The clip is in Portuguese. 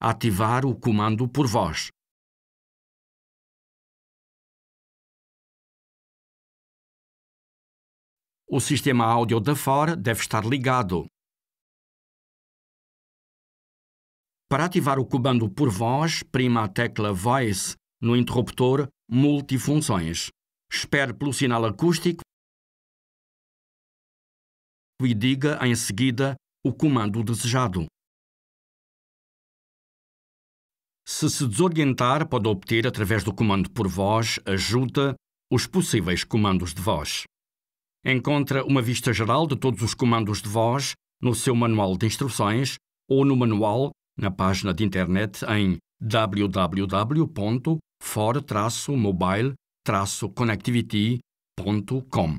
Ativar o comando por voz. O sistema áudio da fora deve estar ligado. Para ativar o comando por voz, prima a tecla Voice no interruptor Multifunções. Espere pelo sinal acústico e diga em seguida o comando desejado. se se desorientar, pode obter, através do comando por voz, ajuda, os possíveis comandos de voz. Encontra uma vista geral de todos os comandos de voz no seu manual de instruções ou no manual na página de internet em www.for-mobile-connectivity.com.